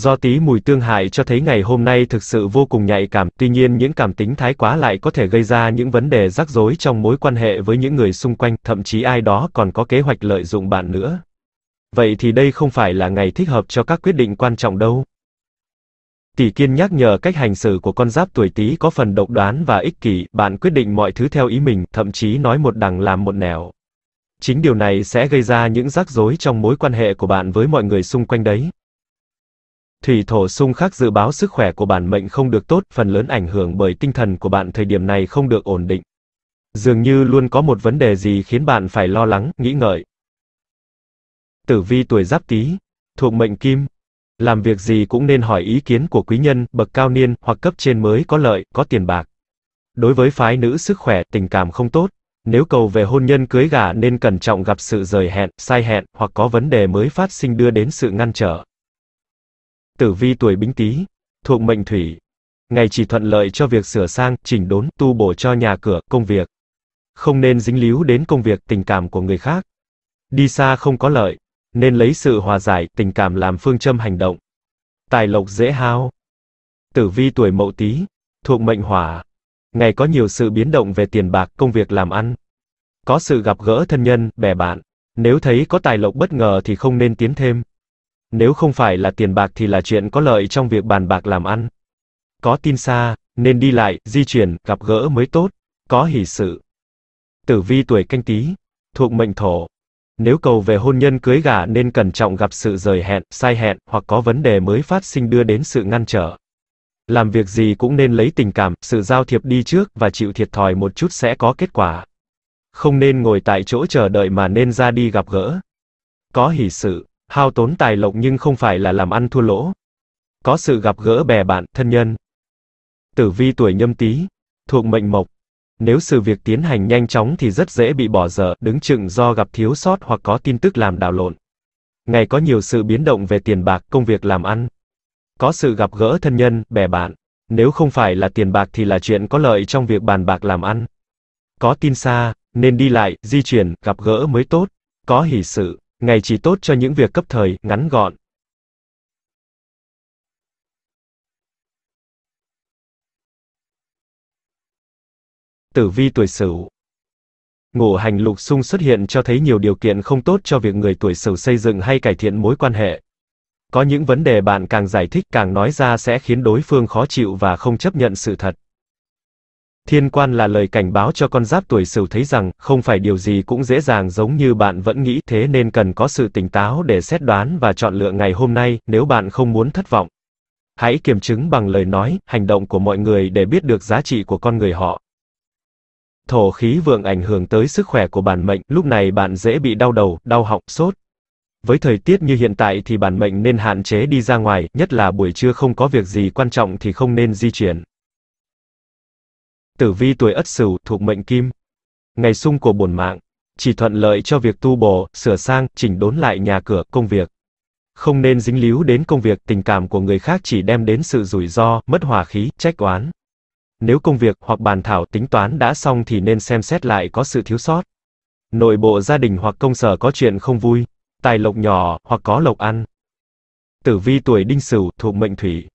Do tí mùi tương hại cho thấy ngày hôm nay thực sự vô cùng nhạy cảm, tuy nhiên những cảm tính thái quá lại có thể gây ra những vấn đề rắc rối trong mối quan hệ với những người xung quanh, thậm chí ai đó còn có kế hoạch lợi dụng bạn nữa. Vậy thì đây không phải là ngày thích hợp cho các quyết định quan trọng đâu. Tỷ kiên nhắc nhở cách hành xử của con giáp tuổi Tý có phần độc đoán và ích kỷ, bạn quyết định mọi thứ theo ý mình, thậm chí nói một đằng làm một nẻo. Chính điều này sẽ gây ra những rắc rối trong mối quan hệ của bạn với mọi người xung quanh đấy. Thủy thổ xung khắc dự báo sức khỏe của bản mệnh không được tốt, phần lớn ảnh hưởng bởi tinh thần của bạn thời điểm này không được ổn định. Dường như luôn có một vấn đề gì khiến bạn phải lo lắng, nghĩ ngợi. Tử vi tuổi giáp tý, thuộc mệnh kim. Làm việc gì cũng nên hỏi ý kiến của quý nhân, bậc cao niên, hoặc cấp trên mới có lợi, có tiền bạc. Đối với phái nữ sức khỏe, tình cảm không tốt. Nếu cầu về hôn nhân cưới gả nên cẩn trọng gặp sự rời hẹn, sai hẹn, hoặc có vấn đề mới phát sinh đưa đến sự ngăn trở tử vi tuổi bính tý, thuộc mệnh thủy. Ngày chỉ thuận lợi cho việc sửa sang, chỉnh đốn, tu bổ cho nhà cửa, công việc. Không nên dính líu đến công việc, tình cảm của người khác. Đi xa không có lợi, nên lấy sự hòa giải, tình cảm làm phương châm hành động. Tài lộc dễ hao. Tử vi tuổi mậu tý, thuộc mệnh hỏa. Ngày có nhiều sự biến động về tiền bạc, công việc làm ăn. Có sự gặp gỡ thân nhân, bè bạn. Nếu thấy có tài lộc bất ngờ thì không nên tiến thêm nếu không phải là tiền bạc thì là chuyện có lợi trong việc bàn bạc làm ăn. Có tin xa, nên đi lại, di chuyển, gặp gỡ mới tốt, có hỷ sự. Tử vi tuổi canh tí, thuộc mệnh thổ. Nếu cầu về hôn nhân cưới gả nên cẩn trọng gặp sự rời hẹn, sai hẹn, hoặc có vấn đề mới phát sinh đưa đến sự ngăn trở. Làm việc gì cũng nên lấy tình cảm, sự giao thiệp đi trước và chịu thiệt thòi một chút sẽ có kết quả. Không nên ngồi tại chỗ chờ đợi mà nên ra đi gặp gỡ. Có hỷ sự. Hao tốn tài lộc nhưng không phải là làm ăn thua lỗ. Có sự gặp gỡ bè bạn, thân nhân. Tử vi tuổi nhâm tý, thuộc mệnh mộc. Nếu sự việc tiến hành nhanh chóng thì rất dễ bị bỏ dở, đứng chừng do gặp thiếu sót hoặc có tin tức làm đảo lộn. Ngày có nhiều sự biến động về tiền bạc, công việc làm ăn. Có sự gặp gỡ thân nhân, bè bạn. Nếu không phải là tiền bạc thì là chuyện có lợi trong việc bàn bạc làm ăn. Có tin xa, nên đi lại, di chuyển, gặp gỡ mới tốt. Có hỷ sự. Ngày chỉ tốt cho những việc cấp thời, ngắn gọn. Tử vi tuổi Sửu. Ngũ hành lục xung xuất hiện cho thấy nhiều điều kiện không tốt cho việc người tuổi Sửu xây dựng hay cải thiện mối quan hệ. Có những vấn đề bạn càng giải thích càng nói ra sẽ khiến đối phương khó chịu và không chấp nhận sự thật. Thiên quan là lời cảnh báo cho con giáp tuổi sửu thấy rằng, không phải điều gì cũng dễ dàng giống như bạn vẫn nghĩ, thế nên cần có sự tỉnh táo để xét đoán và chọn lựa ngày hôm nay, nếu bạn không muốn thất vọng. Hãy kiểm chứng bằng lời nói, hành động của mọi người để biết được giá trị của con người họ. Thổ khí vượng ảnh hưởng tới sức khỏe của bản mệnh, lúc này bạn dễ bị đau đầu, đau họng, sốt. Với thời tiết như hiện tại thì bản mệnh nên hạn chế đi ra ngoài, nhất là buổi trưa không có việc gì quan trọng thì không nên di chuyển tử vi tuổi ất sửu thuộc mệnh kim. Ngày sung của bổn mạng, chỉ thuận lợi cho việc tu bổ, sửa sang, chỉnh đốn lại nhà cửa, công việc. Không nên dính líu đến công việc, tình cảm của người khác chỉ đem đến sự rủi ro, mất hòa khí, trách oán. Nếu công việc hoặc bàn thảo tính toán đã xong thì nên xem xét lại có sự thiếu sót. Nội bộ gia đình hoặc công sở có chuyện không vui, tài lộc nhỏ hoặc có lộc ăn. Tử vi tuổi Đinh Sửu thuộc mệnh thủy.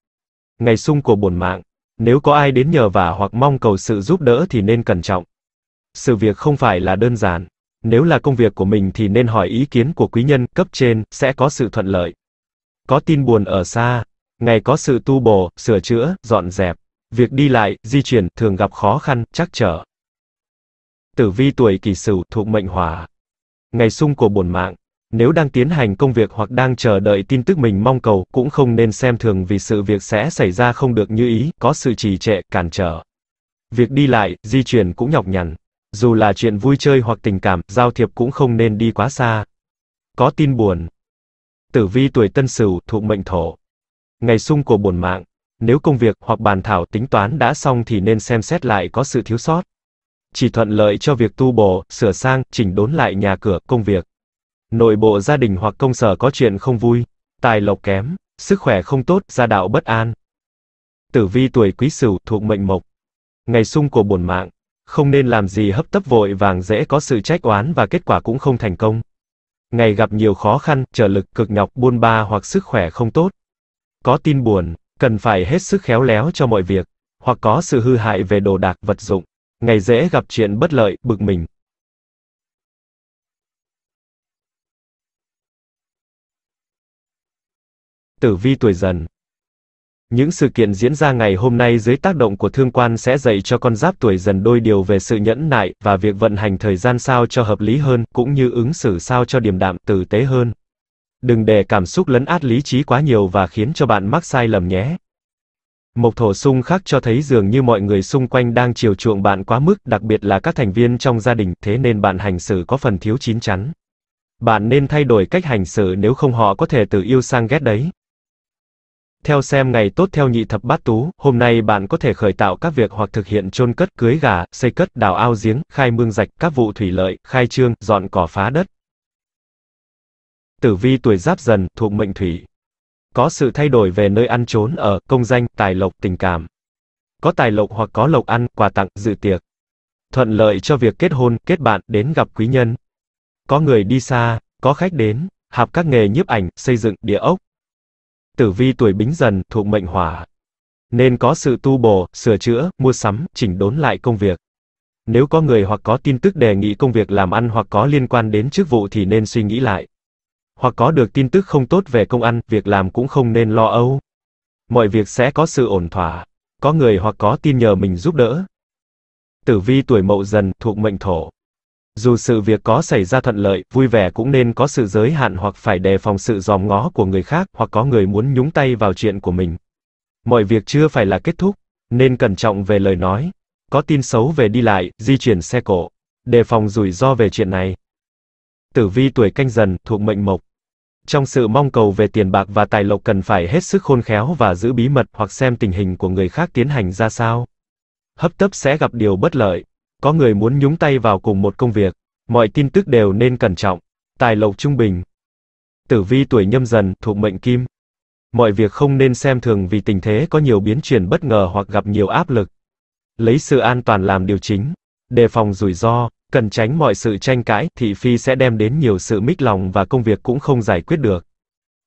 Ngày sung của bổn mạng, nếu có ai đến nhờ vả hoặc mong cầu sự giúp đỡ thì nên cẩn trọng. Sự việc không phải là đơn giản. Nếu là công việc của mình thì nên hỏi ý kiến của quý nhân cấp trên, sẽ có sự thuận lợi. Có tin buồn ở xa, ngày có sự tu bổ, sửa chữa, dọn dẹp. Việc đi lại, di chuyển thường gặp khó khăn, chắc trở. Tử vi tuổi kỷ sửu thuộc mệnh hỏa. Ngày sung của bổn mạng, nếu đang tiến hành công việc hoặc đang chờ đợi tin tức mình mong cầu, cũng không nên xem thường vì sự việc sẽ xảy ra không được như ý, có sự trì trệ, cản trở. Việc đi lại, di chuyển cũng nhọc nhằn. Dù là chuyện vui chơi hoặc tình cảm, giao thiệp cũng không nên đi quá xa. Có tin buồn. Tử vi tuổi tân sửu, thuộc mệnh thổ. Ngày sung của bổn mạng. Nếu công việc hoặc bàn thảo tính toán đã xong thì nên xem xét lại có sự thiếu sót. Chỉ thuận lợi cho việc tu bổ, sửa sang, chỉnh đốn lại nhà cửa, công việc nội bộ gia đình hoặc công sở có chuyện không vui, tài lộc kém, sức khỏe không tốt, gia đạo bất an. Tử vi tuổi quý sửu thuộc mệnh mộc. Ngày sung của bổn mạng, không nên làm gì hấp tấp vội vàng dễ có sự trách oán và kết quả cũng không thành công. Ngày gặp nhiều khó khăn, trở lực, cực nhọc, buôn ba hoặc sức khỏe không tốt. Có tin buồn, cần phải hết sức khéo léo cho mọi việc, hoặc có sự hư hại về đồ đạc, vật dụng. Ngày dễ gặp chuyện bất lợi, bực mình, tử vi tuổi dần. Những sự kiện diễn ra ngày hôm nay dưới tác động của thương quan sẽ dạy cho con giáp tuổi dần đôi điều về sự nhẫn nại và việc vận hành thời gian sao cho hợp lý hơn, cũng như ứng xử sao cho điềm đạm, tử tế hơn. Đừng để cảm xúc lấn át lý trí quá nhiều và khiến cho bạn mắc sai lầm nhé. Mộc thổ sung khác cho thấy dường như mọi người xung quanh đang chiều chuộng bạn quá mức, đặc biệt là các thành viên trong gia đình, thế nên bạn hành xử có phần thiếu chín chắn. Bạn nên thay đổi cách hành xử nếu không họ có thể từ yêu sang ghét đấy. Theo xem ngày tốt theo nhị thập bát tú, hôm nay bạn có thể khởi tạo các việc hoặc thực hiện chôn cất, cưới gà, xây cất, đào ao giếng, khai mương rạch, các vụ thủy lợi, khai trương, dọn cỏ phá đất. Tử vi tuổi giáp dần, thuộc mệnh thủy. Có sự thay đổi về nơi ăn trốn ở, công danh, tài lộc, tình cảm. Có tài lộc hoặc có lộc ăn, quà tặng, dự tiệc. Thuận lợi cho việc kết hôn, kết bạn, đến gặp quý nhân. Có người đi xa, có khách đến, học các nghề nhiếp ảnh, xây dựng, địa ốc, tử vi tuổi bính dần thuộc mệnh hỏa. Nên có sự tu bổ, sửa chữa, mua sắm, chỉnh đốn lại công việc. Nếu có người hoặc có tin tức đề nghị công việc làm ăn hoặc có liên quan đến chức vụ thì nên suy nghĩ lại. Hoặc có được tin tức không tốt về công ăn, việc làm cũng không nên lo âu. Mọi việc sẽ có sự ổn thỏa. Có người hoặc có tin nhờ mình giúp đỡ. Tử vi tuổi mậu dần thuộc mệnh thổ. Dù sự việc có xảy ra thuận lợi, vui vẻ cũng nên có sự giới hạn hoặc phải đề phòng sự dòm ngó của người khác hoặc có người muốn nhúng tay vào chuyện của mình. Mọi việc chưa phải là kết thúc, nên cẩn trọng về lời nói. Có tin xấu về đi lại, di chuyển xe cộ, đề phòng rủi ro về chuyện này. Tử vi tuổi canh dần, thuộc mệnh mộc. Trong sự mong cầu về tiền bạc và tài lộc cần phải hết sức khôn khéo và giữ bí mật hoặc xem tình hình của người khác tiến hành ra sao. Hấp tấp sẽ gặp điều bất lợi có người muốn nhúng tay vào cùng một công việc, mọi tin tức đều nên cẩn trọng. Tài lộc trung bình. Tử vi tuổi nhâm dần, thuộc mệnh kim. Mọi việc không nên xem thường vì tình thế có nhiều biến chuyển bất ngờ hoặc gặp nhiều áp lực. Lấy sự an toàn làm điều chính, đề phòng rủi ro, cần tránh mọi sự tranh cãi, thị phi sẽ đem đến nhiều sự mích lòng và công việc cũng không giải quyết được.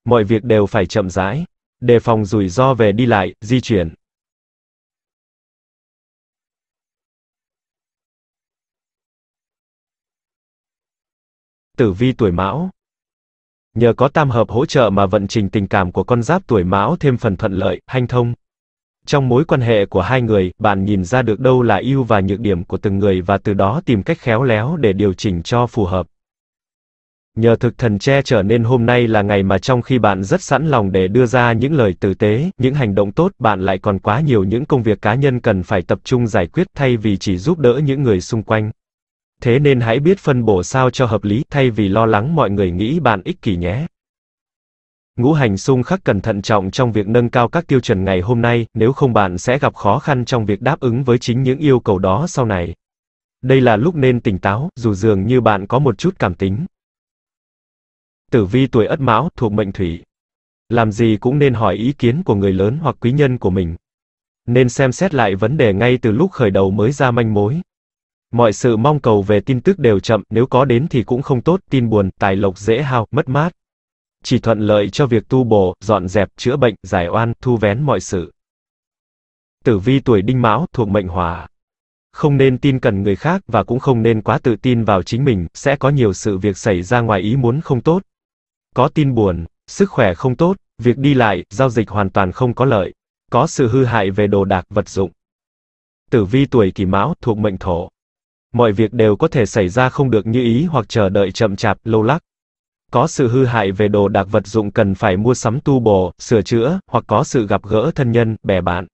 Mọi việc đều phải chậm rãi, đề phòng rủi ro về đi lại, di chuyển. tử vi tuổi mão. Nhờ có tam hợp hỗ trợ mà vận trình tình cảm của con giáp tuổi mão thêm phần thuận lợi, hanh thông. Trong mối quan hệ của hai người, bạn nhìn ra được đâu là ưu và nhược điểm của từng người và từ đó tìm cách khéo léo để điều chỉnh cho phù hợp. Nhờ thực thần che trở nên hôm nay là ngày mà trong khi bạn rất sẵn lòng để đưa ra những lời tử tế, những hành động tốt, bạn lại còn quá nhiều những công việc cá nhân cần phải tập trung giải quyết thay vì chỉ giúp đỡ những người xung quanh. Thế nên hãy biết phân bổ sao cho hợp lý thay vì lo lắng mọi người nghĩ bạn ích kỷ nhé. Ngũ hành xung khắc cần thận trọng trong việc nâng cao các tiêu chuẩn ngày hôm nay, nếu không bạn sẽ gặp khó khăn trong việc đáp ứng với chính những yêu cầu đó sau này. Đây là lúc nên tỉnh táo, dù dường như bạn có một chút cảm tính. Tử vi tuổi Ất Mão thuộc mệnh Thủy. Làm gì cũng nên hỏi ý kiến của người lớn hoặc quý nhân của mình. Nên xem xét lại vấn đề ngay từ lúc khởi đầu mới ra manh mối. Mọi sự mong cầu về tin tức đều chậm, nếu có đến thì cũng không tốt, tin buồn, tài lộc dễ hao, mất mát. Chỉ thuận lợi cho việc tu bổ, dọn dẹp, chữa bệnh, giải oan, thu vén mọi sự. Tử vi tuổi đinh mão thuộc mệnh hỏa. Không nên tin cần người khác và cũng không nên quá tự tin vào chính mình, sẽ có nhiều sự việc xảy ra ngoài ý muốn không tốt. Có tin buồn, sức khỏe không tốt, việc đi lại, giao dịch hoàn toàn không có lợi. Có sự hư hại về đồ đạc vật dụng. Tử vi tuổi kỷ mão thuộc mệnh thổ mọi việc đều có thể xảy ra không được như ý hoặc chờ đợi chậm chạp, lâu lắc. Có sự hư hại về đồ đạc vật dụng cần phải mua sắm tu bổ, sửa chữa, hoặc có sự gặp gỡ thân nhân, bè bạn.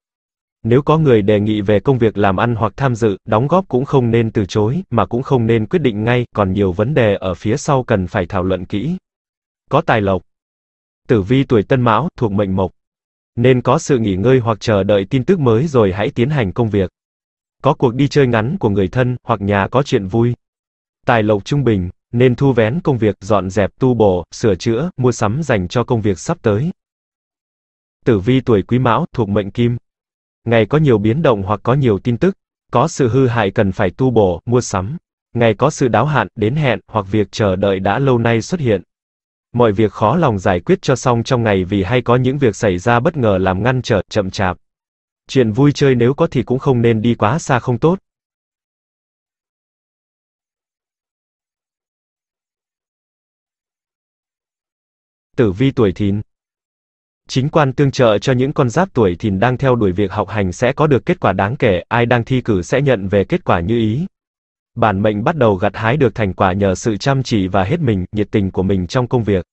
Nếu có người đề nghị về công việc làm ăn hoặc tham dự, đóng góp cũng không nên từ chối, mà cũng không nên quyết định ngay, còn nhiều vấn đề ở phía sau cần phải thảo luận kỹ. Có tài lộc. Tử vi tuổi tân mão, thuộc mệnh mộc. Nên có sự nghỉ ngơi hoặc chờ đợi tin tức mới rồi hãy tiến hành công việc có cuộc đi chơi ngắn của người thân hoặc nhà có chuyện vui. Tài lộc trung bình, nên thu vén công việc dọn dẹp tu bổ, sửa chữa, mua sắm dành cho công việc sắp tới. Tử vi tuổi Quý Mão thuộc mệnh Kim. Ngày có nhiều biến động hoặc có nhiều tin tức, có sự hư hại cần phải tu bổ, mua sắm. Ngày có sự đáo hạn, đến hẹn hoặc việc chờ đợi đã lâu nay xuất hiện. Mọi việc khó lòng giải quyết cho xong trong ngày vì hay có những việc xảy ra bất ngờ làm ngăn trở, chậm chạp chuyện vui chơi nếu có thì cũng không nên đi quá xa không tốt. Tử vi tuổi thìn Chính quan tương trợ cho những con giáp tuổi thìn đang theo đuổi việc học hành sẽ có được kết quả đáng kể, ai đang thi cử sẽ nhận về kết quả như ý. Bản mệnh bắt đầu gặt hái được thành quả nhờ sự chăm chỉ và hết mình, nhiệt tình của mình trong công việc.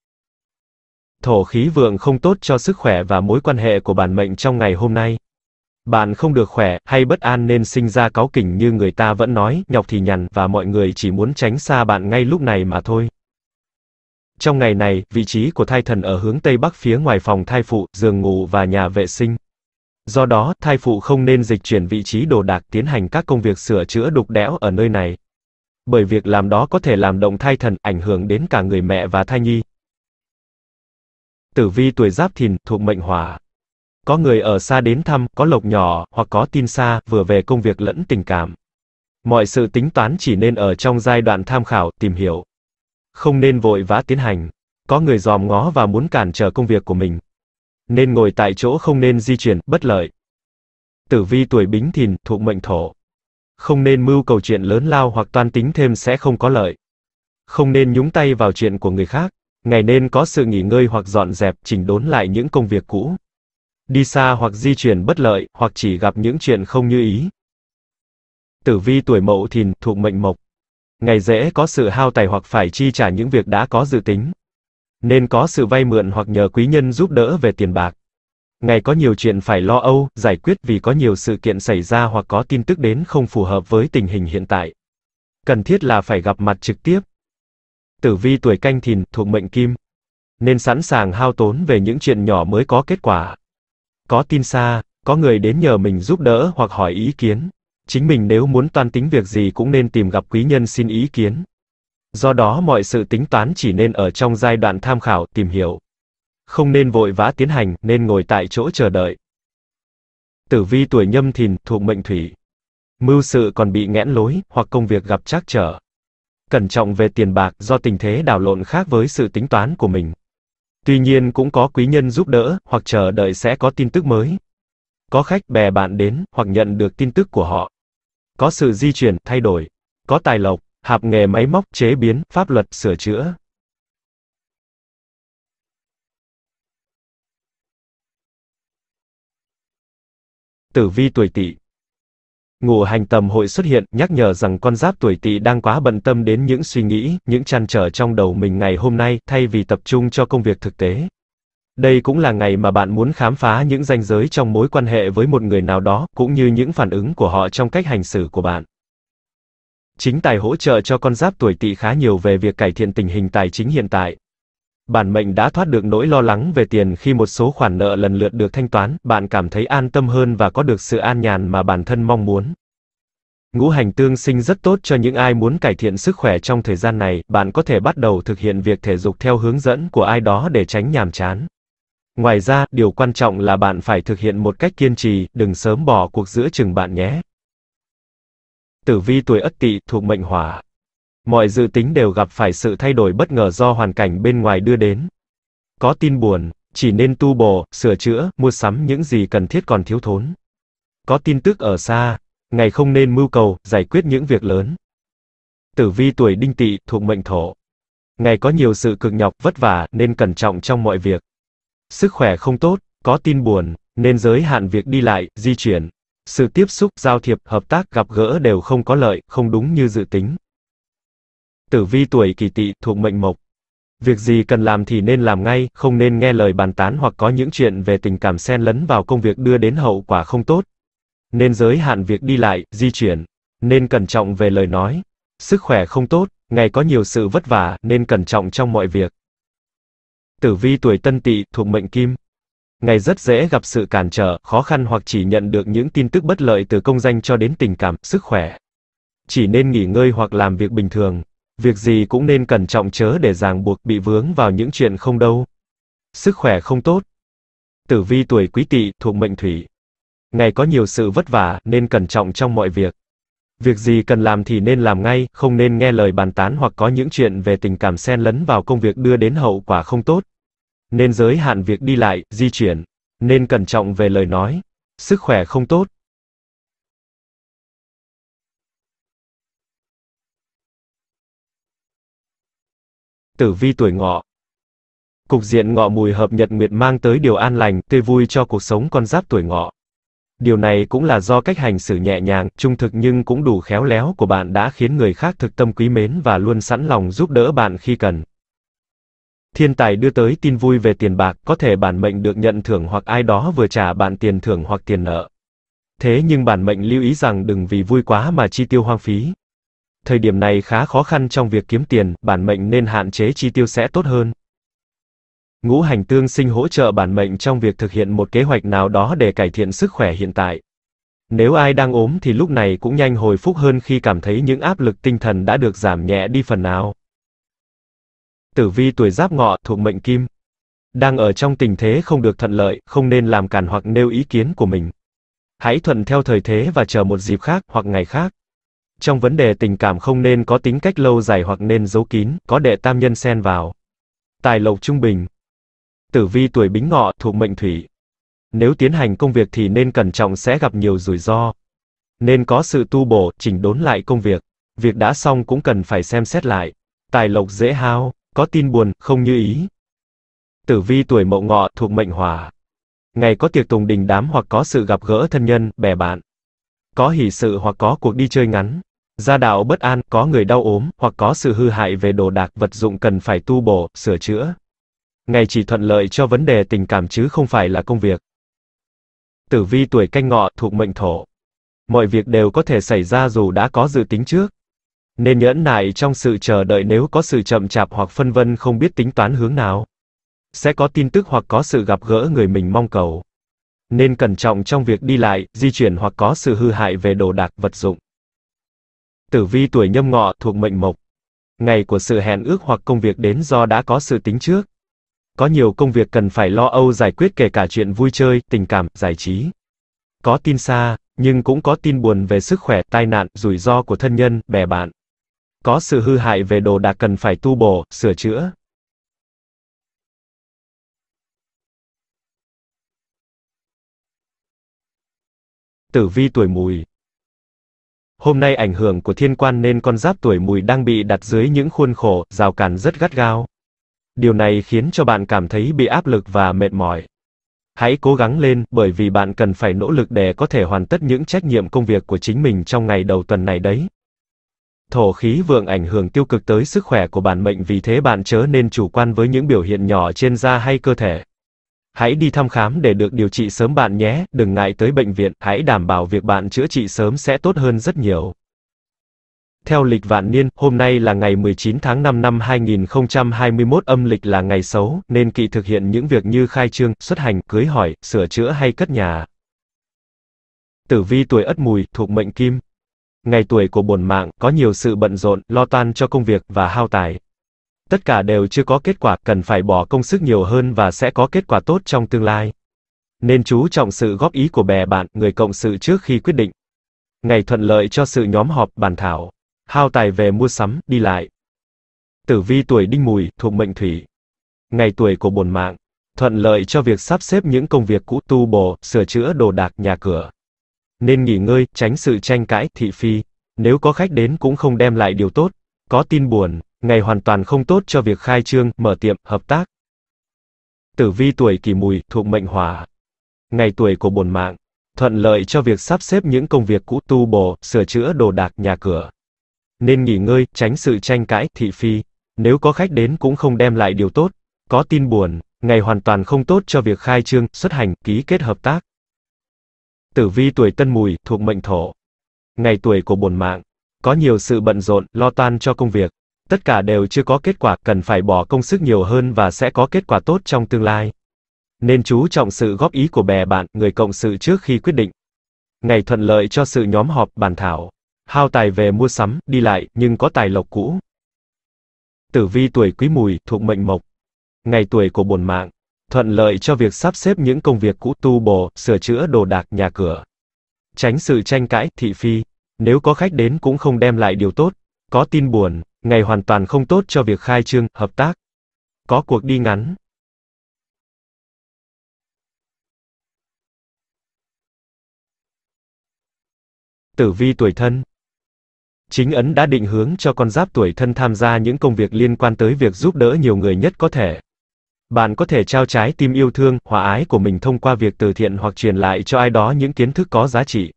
Thổ khí vượng không tốt cho sức khỏe và mối quan hệ của bản mệnh trong ngày hôm nay. Bạn không được khỏe, hay bất an nên sinh ra cáu kỉnh như người ta vẫn nói, nhọc thì nhằn, và mọi người chỉ muốn tránh xa bạn ngay lúc này mà thôi. Trong ngày này, vị trí của thai thần ở hướng tây bắc phía ngoài phòng thai phụ, giường ngủ và nhà vệ sinh. Do đó, thai phụ không nên dịch chuyển vị trí đồ đạc tiến hành các công việc sửa chữa đục đẽo ở nơi này. Bởi việc làm đó có thể làm động thai thần, ảnh hưởng đến cả người mẹ và thai nhi. Tử vi tuổi giáp thìn, thuộc mệnh hỏa. Có người ở xa đến thăm, có lộc nhỏ, hoặc có tin xa, vừa về công việc lẫn tình cảm. Mọi sự tính toán chỉ nên ở trong giai đoạn tham khảo, tìm hiểu. Không nên vội vã tiến hành. Có người dòm ngó và muốn cản trở công việc của mình. Nên ngồi tại chỗ không nên di chuyển, bất lợi. Tử vi tuổi bính thìn, thuộc mệnh thổ. Không nên mưu cầu chuyện lớn lao hoặc toan tính thêm sẽ không có lợi. Không nên nhúng tay vào chuyện của người khác. Ngày nên có sự nghỉ ngơi hoặc dọn dẹp, chỉnh đốn lại những công việc cũ đi xa hoặc di chuyển bất lợi, hoặc chỉ gặp những chuyện không như ý. Tử vi tuổi mậu thìn, thuộc mệnh mộc. Ngày dễ có sự hao tài hoặc phải chi trả những việc đã có dự tính. Nên có sự vay mượn hoặc nhờ quý nhân giúp đỡ về tiền bạc. Ngày có nhiều chuyện phải lo âu, giải quyết vì có nhiều sự kiện xảy ra hoặc có tin tức đến không phù hợp với tình hình hiện tại. Cần thiết là phải gặp mặt trực tiếp. Tử vi tuổi canh thìn, thuộc mệnh kim. Nên sẵn sàng hao tốn về những chuyện nhỏ mới có kết quả có tin xa, có người đến nhờ mình giúp đỡ hoặc hỏi ý kiến. Chính mình nếu muốn toan tính việc gì cũng nên tìm gặp quý nhân xin ý kiến. Do đó mọi sự tính toán chỉ nên ở trong giai đoạn tham khảo, tìm hiểu. Không nên vội vã tiến hành, nên ngồi tại chỗ chờ đợi. Tử vi tuổi nhâm thìn, thuộc mệnh thủy. Mưu sự còn bị nghẽn lối, hoặc công việc gặp trắc trở. Cẩn trọng về tiền bạc do tình thế đảo lộn khác với sự tính toán của mình. Tuy nhiên cũng có quý nhân giúp đỡ, hoặc chờ đợi sẽ có tin tức mới. Có khách bè bạn đến, hoặc nhận được tin tức của họ. Có sự di chuyển, thay đổi. Có tài lộc, hạp nghề máy móc, chế biến, pháp luật, sửa chữa. Tử vi tuổi tỵ Ngũ hành tầm hội xuất hiện, nhắc nhở rằng con giáp tuổi tỵ đang quá bận tâm đến những suy nghĩ, những trăn trở trong đầu mình ngày hôm nay, thay vì tập trung cho công việc thực tế. Đây cũng là ngày mà bạn muốn khám phá những ranh giới trong mối quan hệ với một người nào đó, cũng như những phản ứng của họ trong cách hành xử của bạn. Chính tài hỗ trợ cho con giáp tuổi tỵ khá nhiều về việc cải thiện tình hình tài chính hiện tại, bản mệnh đã thoát được nỗi lo lắng về tiền khi một số khoản nợ lần lượt được thanh toán, bạn cảm thấy an tâm hơn và có được sự an nhàn mà bản thân mong muốn. Ngũ hành tương sinh rất tốt cho những ai muốn cải thiện sức khỏe trong thời gian này, bạn có thể bắt đầu thực hiện việc thể dục theo hướng dẫn của ai đó để tránh nhàm chán. Ngoài ra, điều quan trọng là bạn phải thực hiện một cách kiên trì, đừng sớm bỏ cuộc giữa chừng bạn nhé. Tử vi tuổi Ất Tỵ thuộc mệnh Hỏa, Mọi dự tính đều gặp phải sự thay đổi bất ngờ do hoàn cảnh bên ngoài đưa đến. Có tin buồn, chỉ nên tu bổ, sửa chữa, mua sắm những gì cần thiết còn thiếu thốn. Có tin tức ở xa, ngày không nên mưu cầu, giải quyết những việc lớn. Tử vi tuổi đinh tỵ thuộc mệnh thổ. Ngày có nhiều sự cực nhọc, vất vả, nên cẩn trọng trong mọi việc. Sức khỏe không tốt, có tin buồn, nên giới hạn việc đi lại, di chuyển. Sự tiếp xúc, giao thiệp, hợp tác, gặp gỡ đều không có lợi, không đúng như dự tính. Tử vi tuổi kỷ tỵ thuộc mệnh mộc. Việc gì cần làm thì nên làm ngay, không nên nghe lời bàn tán hoặc có những chuyện về tình cảm xen lẫn vào công việc đưa đến hậu quả không tốt. Nên giới hạn việc đi lại, di chuyển. Nên cẩn trọng về lời nói. Sức khỏe không tốt, ngày có nhiều sự vất vả, nên cẩn trọng trong mọi việc. Tử vi tuổi tân tỵ thuộc mệnh kim. Ngày rất dễ gặp sự cản trở, khó khăn hoặc chỉ nhận được những tin tức bất lợi từ công danh cho đến tình cảm, sức khỏe. Chỉ nên nghỉ ngơi hoặc làm việc bình thường việc gì cũng nên cẩn trọng chớ để ràng buộc bị vướng vào những chuyện không đâu. Sức khỏe không tốt. Tử vi tuổi quý tỵ thuộc mệnh thủy. Ngày có nhiều sự vất vả nên cẩn trọng trong mọi việc. Việc gì cần làm thì nên làm ngay, không nên nghe lời bàn tán hoặc có những chuyện về tình cảm xen lấn vào công việc đưa đến hậu quả không tốt. Nên giới hạn việc đi lại, di chuyển. Nên cẩn trọng về lời nói. Sức khỏe không tốt. tử vi tuổi ngọ. Cục diện ngọ mùi hợp nhật nguyệt mang tới điều an lành, tươi vui cho cuộc sống con giáp tuổi ngọ. Điều này cũng là do cách hành xử nhẹ nhàng, trung thực nhưng cũng đủ khéo léo của bạn đã khiến người khác thực tâm quý mến và luôn sẵn lòng giúp đỡ bạn khi cần. Thiên tài đưa tới tin vui về tiền bạc, có thể bản mệnh được nhận thưởng hoặc ai đó vừa trả bạn tiền thưởng hoặc tiền nợ. Thế nhưng bản mệnh lưu ý rằng đừng vì vui quá mà chi tiêu hoang phí thời điểm này khá khó khăn trong việc kiếm tiền, bản mệnh nên hạn chế chi tiêu sẽ tốt hơn. Ngũ hành tương sinh hỗ trợ bản mệnh trong việc thực hiện một kế hoạch nào đó để cải thiện sức khỏe hiện tại. Nếu ai đang ốm thì lúc này cũng nhanh hồi phục hơn khi cảm thấy những áp lực tinh thần đã được giảm nhẹ đi phần nào. Tử vi tuổi giáp ngọ thuộc mệnh kim. Đang ở trong tình thế không được thuận lợi, không nên làm cản hoặc nêu ý kiến của mình. Hãy thuận theo thời thế và chờ một dịp khác hoặc ngày khác. Trong vấn đề tình cảm không nên có tính cách lâu dài hoặc nên giấu kín, có đệ tam nhân xen vào. Tài lộc trung bình. Tử vi tuổi bính ngọ thuộc mệnh thủy. Nếu tiến hành công việc thì nên cẩn trọng sẽ gặp nhiều rủi ro. Nên có sự tu bổ, chỉnh đốn lại công việc. Việc đã xong cũng cần phải xem xét lại. Tài lộc dễ hao, có tin buồn, không như ý. Tử vi tuổi mậu ngọ thuộc mệnh hỏa. Ngày có tiệc tùng đình đám hoặc có sự gặp gỡ thân nhân, bè bạn. Có hỷ sự hoặc có cuộc đi chơi ngắn. Gia đạo bất an, có người đau ốm, hoặc có sự hư hại về đồ đạc vật dụng cần phải tu bổ, sửa chữa. Ngày chỉ thuận lợi cho vấn đề tình cảm chứ không phải là công việc. Tử vi tuổi canh ngọ thuộc mệnh thổ. Mọi việc đều có thể xảy ra dù đã có dự tính trước. Nên nhẫn nại trong sự chờ đợi nếu có sự chậm chạp hoặc phân vân không biết tính toán hướng nào. Sẽ có tin tức hoặc có sự gặp gỡ người mình mong cầu. Nên cẩn trọng trong việc đi lại, di chuyển hoặc có sự hư hại về đồ đạc vật dụng. Tử vi tuổi nhâm ngọ thuộc mệnh mộc. Ngày của sự hẹn ước hoặc công việc đến do đã có sự tính trước. Có nhiều công việc cần phải lo âu giải quyết kể cả chuyện vui chơi, tình cảm, giải trí. Có tin xa, nhưng cũng có tin buồn về sức khỏe, tai nạn, rủi ro của thân nhân, bè bạn. Có sự hư hại về đồ đạc cần phải tu bổ, sửa chữa. Tử vi tuổi mùi Hôm nay ảnh hưởng của thiên quan nên con giáp tuổi mùi đang bị đặt dưới những khuôn khổ, rào cản rất gắt gao. Điều này khiến cho bạn cảm thấy bị áp lực và mệt mỏi. Hãy cố gắng lên, bởi vì bạn cần phải nỗ lực để có thể hoàn tất những trách nhiệm công việc của chính mình trong ngày đầu tuần này đấy. Thổ khí vượng ảnh hưởng tiêu cực tới sức khỏe của bản mệnh vì thế bạn chớ nên chủ quan với những biểu hiện nhỏ trên da hay cơ thể. Hãy đi thăm khám để được điều trị sớm bạn nhé, đừng ngại tới bệnh viện, hãy đảm bảo việc bạn chữa trị sớm sẽ tốt hơn rất nhiều. Theo lịch vạn niên, hôm nay là ngày 19 tháng 5 năm 2021 âm lịch là ngày xấu, nên kỵ thực hiện những việc như khai trương, xuất hành, cưới hỏi, sửa chữa hay cất nhà. Tử vi tuổi Ất Mùi, thuộc mệnh Kim. Ngày tuổi của bổn mạng, có nhiều sự bận rộn, lo toan cho công việc và hao tài tất cả đều chưa có kết quả, cần phải bỏ công sức nhiều hơn và sẽ có kết quả tốt trong tương lai. Nên chú trọng sự góp ý của bè bạn, người cộng sự trước khi quyết định. Ngày thuận lợi cho sự nhóm họp, bàn thảo. Hao tài về mua sắm, đi lại. Tử vi tuổi đinh mùi, thuộc mệnh thủy. Ngày tuổi của bổn mạng. Thuận lợi cho việc sắp xếp những công việc cũ tu bổ, sửa chữa đồ đạc, nhà cửa. Nên nghỉ ngơi, tránh sự tranh cãi, thị phi. Nếu có khách đến cũng không đem lại điều tốt. Có tin buồn, ngày hoàn toàn không tốt cho việc khai trương, mở tiệm, hợp tác. Tử vi tuổi kỷ mùi, thuộc mệnh hỏa. Ngày tuổi của bổn mạng, thuận lợi cho việc sắp xếp những công việc cũ tu bổ, sửa chữa đồ đạc, nhà cửa. Nên nghỉ ngơi, tránh sự tranh cãi, thị phi. Nếu có khách đến cũng không đem lại điều tốt, có tin buồn, ngày hoàn toàn không tốt cho việc khai trương, xuất hành, ký kết hợp tác. Tử vi tuổi tân mùi, thuộc mệnh thổ. Ngày tuổi của bổn mạng, có nhiều sự bận rộn, lo toan cho công việc, tất cả đều chưa có kết quả, cần phải bỏ công sức nhiều hơn và sẽ có kết quả tốt trong tương lai. Nên chú trọng sự góp ý của bè bạn, người cộng sự trước khi quyết định. Ngày thuận lợi cho sự nhóm họp bàn thảo. Hao tài về mua sắm, đi lại, nhưng có tài lộc cũ. Tử vi tuổi quý mùi, thuộc mệnh mộc. Ngày tuổi của bổn mạng. Thuận lợi cho việc sắp xếp những công việc cũ tu bổ, sửa chữa đồ đạc, nhà cửa. Tránh sự tranh cãi, thị phi. Nếu có khách đến cũng không đem lại điều tốt. Có tin buồn, ngày hoàn toàn không tốt cho việc khai trương, hợp tác. Có cuộc đi ngắn. Tử vi tuổi thân Chính ấn đã định hướng cho con giáp tuổi thân tham gia những công việc liên quan tới việc giúp đỡ nhiều người nhất có thể. Bạn có thể trao trái tim yêu thương, hòa ái của mình thông qua việc từ thiện hoặc truyền lại cho ai đó những kiến thức có giá trị.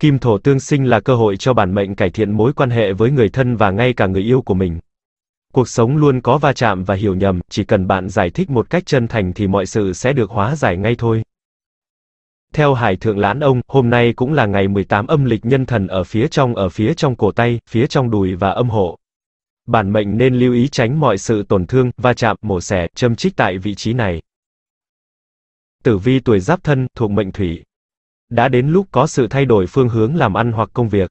Kim thổ tương sinh là cơ hội cho bản mệnh cải thiện mối quan hệ với người thân và ngay cả người yêu của mình. Cuộc sống luôn có va chạm và hiểu nhầm, chỉ cần bạn giải thích một cách chân thành thì mọi sự sẽ được hóa giải ngay thôi. Theo Hải Thượng Lãn Ông, hôm nay cũng là ngày 18 âm lịch nhân thần ở phía trong ở phía trong cổ tay, phía trong đùi và âm hộ. Bản mệnh nên lưu ý tránh mọi sự tổn thương, va chạm, mổ xẻ, châm chích tại vị trí này. Tử vi tuổi giáp thân, thuộc mệnh thủy, đã đến lúc có sự thay đổi phương hướng làm ăn hoặc công việc.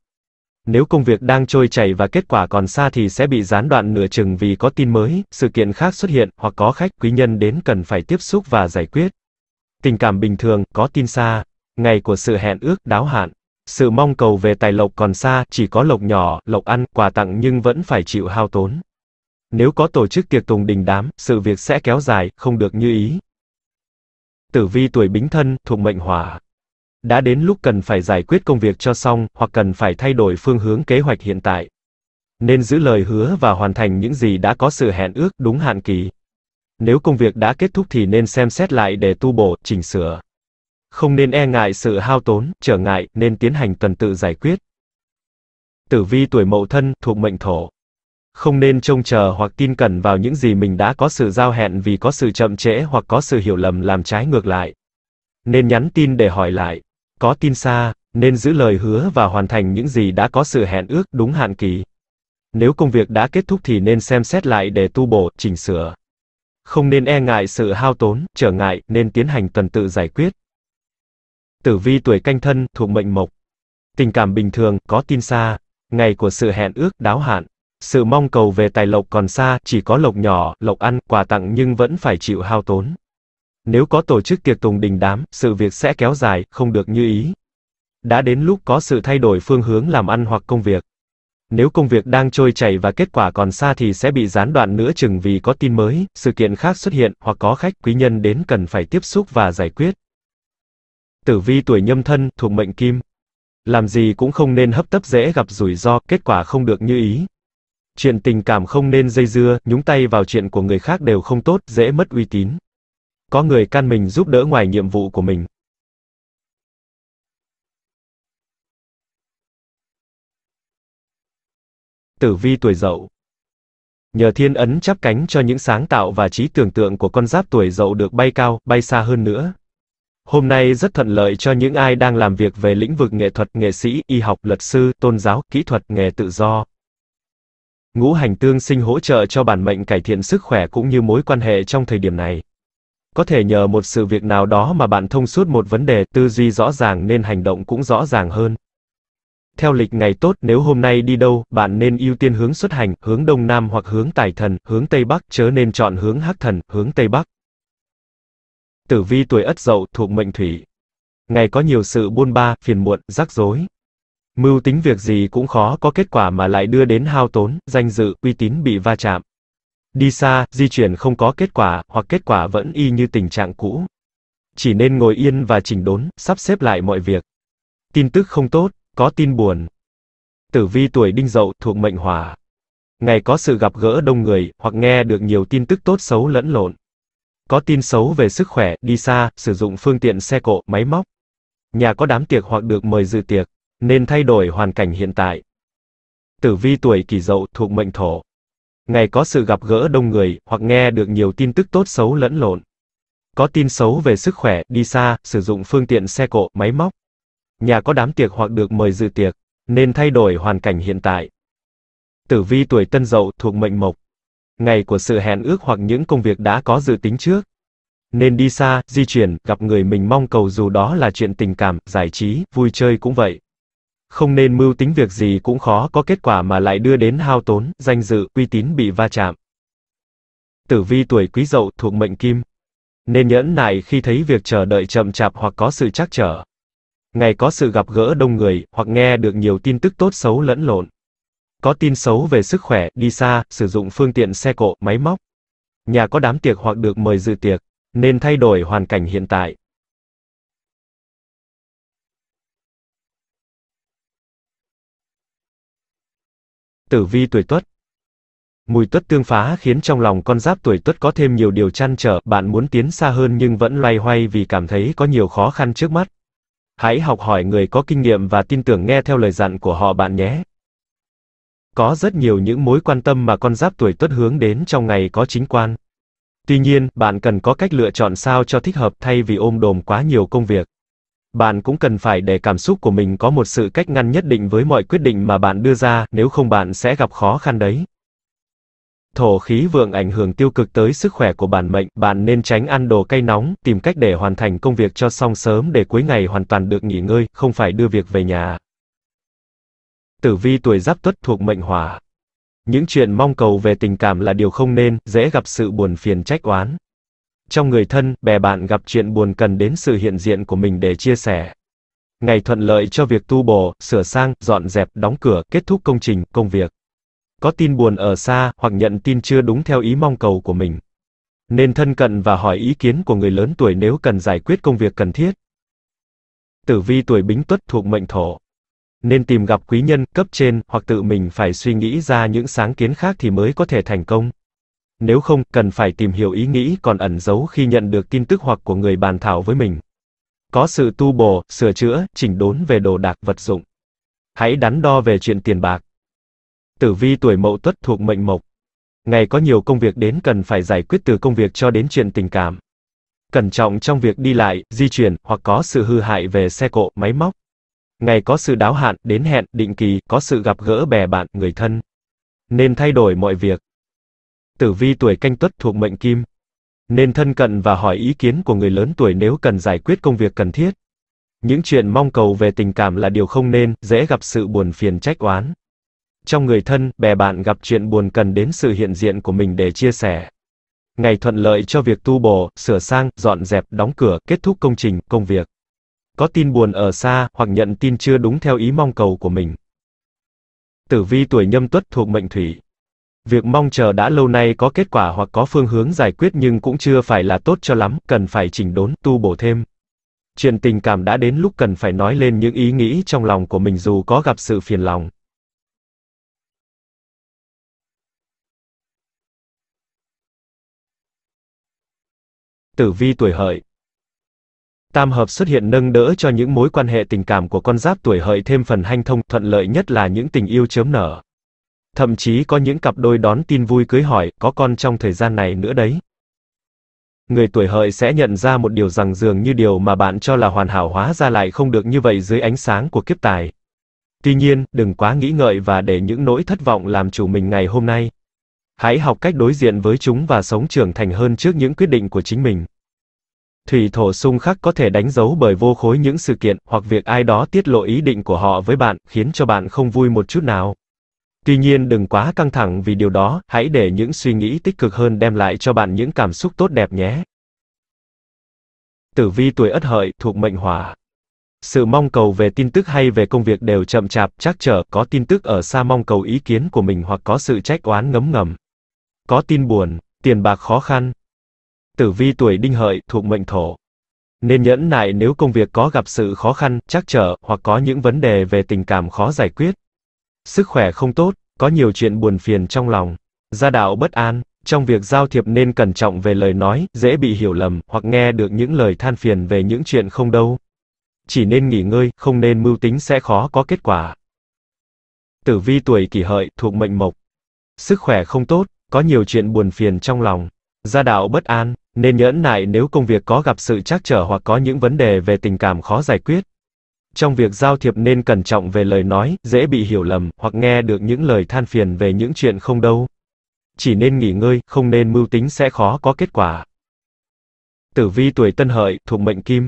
Nếu công việc đang trôi chảy và kết quả còn xa thì sẽ bị gián đoạn nửa chừng vì có tin mới, sự kiện khác xuất hiện hoặc có khách quý nhân đến cần phải tiếp xúc và giải quyết. Tình cảm bình thường, có tin xa, ngày của sự hẹn ước, đáo hạn. Sự mong cầu về tài lộc còn xa, chỉ có lộc nhỏ, lộc ăn, quà tặng nhưng vẫn phải chịu hao tốn. Nếu có tổ chức tiệc tùng đình đám, sự việc sẽ kéo dài, không được như ý. Tử vi tuổi bính thân, thuộc mệnh hỏa, đã đến lúc cần phải giải quyết công việc cho xong, hoặc cần phải thay đổi phương hướng kế hoạch hiện tại. Nên giữ lời hứa và hoàn thành những gì đã có sự hẹn ước đúng hạn kỳ. Nếu công việc đã kết thúc thì nên xem xét lại để tu bổ, chỉnh sửa. Không nên e ngại sự hao tốn, trở ngại, nên tiến hành tuần tự giải quyết. Tử vi tuổi mậu thân, thuộc mệnh thổ. Không nên trông chờ hoặc tin cẩn vào những gì mình đã có sự giao hẹn vì có sự chậm trễ hoặc có sự hiểu lầm làm trái ngược lại. Nên nhắn tin để hỏi lại có tin xa, nên giữ lời hứa và hoàn thành những gì đã có sự hẹn ước đúng hạn kỳ. Nếu công việc đã kết thúc thì nên xem xét lại để tu bổ, chỉnh sửa. Không nên e ngại sự hao tốn, trở ngại, nên tiến hành tuần tự giải quyết. Tử vi tuổi canh thân, thuộc mệnh mộc. Tình cảm bình thường, có tin xa. Ngày của sự hẹn ước, đáo hạn. Sự mong cầu về tài lộc còn xa, chỉ có lộc nhỏ, lộc ăn, quà tặng nhưng vẫn phải chịu hao tốn. Nếu có tổ chức tiệc tùng đình đám, sự việc sẽ kéo dài, không được như ý. Đã đến lúc có sự thay đổi phương hướng làm ăn hoặc công việc. Nếu công việc đang trôi chảy và kết quả còn xa thì sẽ bị gián đoạn nữa chừng vì có tin mới, sự kiện khác xuất hiện hoặc có khách quý nhân đến cần phải tiếp xúc và giải quyết. Tử vi tuổi nhâm thân, thuộc mệnh kim. Làm gì cũng không nên hấp tấp dễ gặp rủi ro, kết quả không được như ý. Chuyện tình cảm không nên dây dưa, nhúng tay vào chuyện của người khác đều không tốt, dễ mất uy tín có người can mình giúp đỡ ngoài nhiệm vụ của mình. Tử vi tuổi dậu Nhờ thiên ấn chắp cánh cho những sáng tạo và trí tưởng tượng của con giáp tuổi dậu được bay cao, bay xa hơn nữa. Hôm nay rất thuận lợi cho những ai đang làm việc về lĩnh vực nghệ thuật, nghệ sĩ, y học, luật sư, tôn giáo, kỹ thuật, nghề tự do. Ngũ hành tương sinh hỗ trợ cho bản mệnh cải thiện sức khỏe cũng như mối quan hệ trong thời điểm này. Có thể nhờ một sự việc nào đó mà bạn thông suốt một vấn đề, tư duy rõ ràng nên hành động cũng rõ ràng hơn. Theo lịch ngày tốt, nếu hôm nay đi đâu, bạn nên ưu tiên hướng xuất hành, hướng đông nam hoặc hướng tài thần, hướng tây bắc, chớ nên chọn hướng hắc thần, hướng tây bắc. Tử vi tuổi Ất Dậu thuộc mệnh thủy. Ngày có nhiều sự buôn ba, phiền muộn, rắc rối. Mưu tính việc gì cũng khó có kết quả mà lại đưa đến hao tốn, danh dự, uy tín bị va chạm. Đi xa, di chuyển không có kết quả, hoặc kết quả vẫn y như tình trạng cũ. Chỉ nên ngồi yên và chỉnh đốn, sắp xếp lại mọi việc. Tin tức không tốt, có tin buồn. Tử vi tuổi đinh dậu thuộc mệnh hỏa. Ngày có sự gặp gỡ đông người, hoặc nghe được nhiều tin tức tốt xấu lẫn lộn. Có tin xấu về sức khỏe, đi xa, sử dụng phương tiện xe cộ, máy móc. Nhà có đám tiệc hoặc được mời dự tiệc, nên thay đổi hoàn cảnh hiện tại. Tử vi tuổi kỷ dậu thuộc mệnh thổ ngày có sự gặp gỡ đông người, hoặc nghe được nhiều tin tức tốt xấu lẫn lộn. Có tin xấu về sức khỏe, đi xa, sử dụng phương tiện xe cộ, máy móc. Nhà có đám tiệc hoặc được mời dự tiệc, nên thay đổi hoàn cảnh hiện tại. Tử vi tuổi tân dậu thuộc mệnh mộc. Ngày của sự hẹn ước hoặc những công việc đã có dự tính trước. Nên đi xa, di chuyển, gặp người mình mong cầu dù đó là chuyện tình cảm, giải trí, vui chơi cũng vậy không nên mưu tính việc gì cũng khó có kết quả mà lại đưa đến hao tốn, danh dự, uy tín bị va chạm. Tử vi tuổi quý dậu thuộc mệnh kim. Nên nhẫn nại khi thấy việc chờ đợi chậm chạp hoặc có sự trắc trở. Ngày có sự gặp gỡ đông người, hoặc nghe được nhiều tin tức tốt xấu lẫn lộn. Có tin xấu về sức khỏe, đi xa, sử dụng phương tiện xe cộ, máy móc. Nhà có đám tiệc hoặc được mời dự tiệc, nên thay đổi hoàn cảnh hiện tại, tử vi tuổi tuất. Mùi tuất tương phá khiến trong lòng con giáp tuổi tuất có thêm nhiều điều chăn trở, bạn muốn tiến xa hơn nhưng vẫn loay hoay vì cảm thấy có nhiều khó khăn trước mắt. Hãy học hỏi người có kinh nghiệm và tin tưởng nghe theo lời dặn của họ bạn nhé. Có rất nhiều những mối quan tâm mà con giáp tuổi tuất hướng đến trong ngày có chính quan. Tuy nhiên, bạn cần có cách lựa chọn sao cho thích hợp thay vì ôm đồm quá nhiều công việc bạn cũng cần phải để cảm xúc của mình có một sự cách ngăn nhất định với mọi quyết định mà bạn đưa ra, nếu không bạn sẽ gặp khó khăn đấy. Thổ khí vượng ảnh hưởng tiêu cực tới sức khỏe của bản mệnh, bạn nên tránh ăn đồ cay nóng, tìm cách để hoàn thành công việc cho xong sớm để cuối ngày hoàn toàn được nghỉ ngơi, không phải đưa việc về nhà. Tử vi tuổi giáp tuất thuộc mệnh hỏa. Những chuyện mong cầu về tình cảm là điều không nên, dễ gặp sự buồn phiền trách oán trong người thân, bè bạn gặp chuyện buồn cần đến sự hiện diện của mình để chia sẻ. Ngày thuận lợi cho việc tu bổ, sửa sang, dọn dẹp, đóng cửa, kết thúc công trình, công việc. Có tin buồn ở xa, hoặc nhận tin chưa đúng theo ý mong cầu của mình. Nên thân cận và hỏi ý kiến của người lớn tuổi nếu cần giải quyết công việc cần thiết. Tử vi tuổi bính tuất thuộc mệnh thổ. Nên tìm gặp quý nhân, cấp trên, hoặc tự mình phải suy nghĩ ra những sáng kiến khác thì mới có thể thành công nếu không, cần phải tìm hiểu ý nghĩ còn ẩn giấu khi nhận được tin tức hoặc của người bàn thảo với mình. Có sự tu bổ, sửa chữa, chỉnh đốn về đồ đạc vật dụng. Hãy đắn đo về chuyện tiền bạc. Tử vi tuổi mậu tuất thuộc mệnh mộc. Ngày có nhiều công việc đến cần phải giải quyết từ công việc cho đến chuyện tình cảm. Cẩn trọng trong việc đi lại, di chuyển, hoặc có sự hư hại về xe cộ, máy móc. Ngày có sự đáo hạn, đến hẹn, định kỳ, có sự gặp gỡ bè bạn, người thân. Nên thay đổi mọi việc tử vi tuổi canh tuất thuộc mệnh kim. Nên thân cận và hỏi ý kiến của người lớn tuổi nếu cần giải quyết công việc cần thiết. Những chuyện mong cầu về tình cảm là điều không nên, dễ gặp sự buồn phiền trách oán. Trong người thân, bè bạn gặp chuyện buồn cần đến sự hiện diện của mình để chia sẻ. Ngày thuận lợi cho việc tu bổ, sửa sang, dọn dẹp, đóng cửa, kết thúc công trình, công việc. Có tin buồn ở xa, hoặc nhận tin chưa đúng theo ý mong cầu của mình. Tử vi tuổi nhâm tuất thuộc mệnh thủy, Việc mong chờ đã lâu nay có kết quả hoặc có phương hướng giải quyết nhưng cũng chưa phải là tốt cho lắm, cần phải chỉnh đốn, tu bổ thêm. Chuyện tình cảm đã đến lúc cần phải nói lên những ý nghĩ trong lòng của mình dù có gặp sự phiền lòng. Tử vi tuổi hợi Tam hợp xuất hiện nâng đỡ cho những mối quan hệ tình cảm của con giáp tuổi hợi thêm phần hanh thông, thuận lợi nhất là những tình yêu chớm nở. Thậm chí có những cặp đôi đón tin vui cưới hỏi, có con trong thời gian này nữa đấy. Người tuổi hợi sẽ nhận ra một điều rằng dường như điều mà bạn cho là hoàn hảo hóa ra lại không được như vậy dưới ánh sáng của kiếp tài. Tuy nhiên, đừng quá nghĩ ngợi và để những nỗi thất vọng làm chủ mình ngày hôm nay. Hãy học cách đối diện với chúng và sống trưởng thành hơn trước những quyết định của chính mình. Thủy thổ xung khắc có thể đánh dấu bởi vô khối những sự kiện hoặc việc ai đó tiết lộ ý định của họ với bạn, khiến cho bạn không vui một chút nào. Tuy nhiên đừng quá căng thẳng vì điều đó, hãy để những suy nghĩ tích cực hơn đem lại cho bạn những cảm xúc tốt đẹp nhé. Tử vi tuổi Ất Hợi thuộc mệnh Hỏa. Sự mong cầu về tin tức hay về công việc đều chậm chạp, trắc trở, có tin tức ở xa mong cầu ý kiến của mình hoặc có sự trách oán ngấm ngầm. Có tin buồn, tiền bạc khó khăn. Tử vi tuổi Đinh Hợi thuộc mệnh Thổ. Nên nhẫn nại nếu công việc có gặp sự khó khăn, trắc trở hoặc có những vấn đề về tình cảm khó giải quyết. Sức khỏe không tốt, có nhiều chuyện buồn phiền trong lòng. Gia đạo bất an, trong việc giao thiệp nên cẩn trọng về lời nói, dễ bị hiểu lầm, hoặc nghe được những lời than phiền về những chuyện không đâu. Chỉ nên nghỉ ngơi, không nên mưu tính sẽ khó có kết quả. Tử vi tuổi kỷ hợi, thuộc mệnh mộc. Sức khỏe không tốt, có nhiều chuyện buồn phiền trong lòng. Gia đạo bất an, nên nhẫn nại nếu công việc có gặp sự trắc trở hoặc có những vấn đề về tình cảm khó giải quyết. Trong việc giao thiệp nên cẩn trọng về lời nói, dễ bị hiểu lầm, hoặc nghe được những lời than phiền về những chuyện không đâu. Chỉ nên nghỉ ngơi, không nên mưu tính sẽ khó có kết quả. Tử vi tuổi tân hợi, thuộc mệnh kim.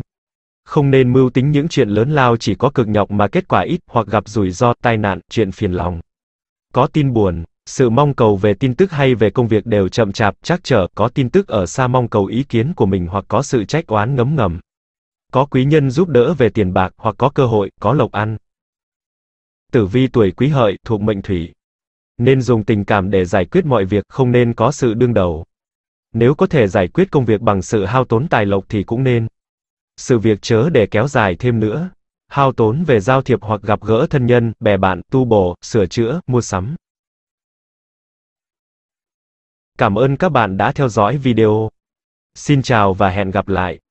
Không nên mưu tính những chuyện lớn lao chỉ có cực nhọc mà kết quả ít, hoặc gặp rủi ro, tai nạn, chuyện phiền lòng. Có tin buồn, sự mong cầu về tin tức hay về công việc đều chậm chạp, trắc trở, có tin tức ở xa mong cầu ý kiến của mình hoặc có sự trách oán ngấm ngầm có quý nhân giúp đỡ về tiền bạc hoặc có cơ hội, có lộc ăn. Tử vi tuổi quý hợi thuộc mệnh thủy. Nên dùng tình cảm để giải quyết mọi việc, không nên có sự đương đầu. Nếu có thể giải quyết công việc bằng sự hao tốn tài lộc thì cũng nên. Sự việc chớ để kéo dài thêm nữa. Hao tốn về giao thiệp hoặc gặp gỡ thân nhân, bè bạn, tu bổ, sửa chữa, mua sắm. Cảm ơn các bạn đã theo dõi video. Xin chào và hẹn gặp lại.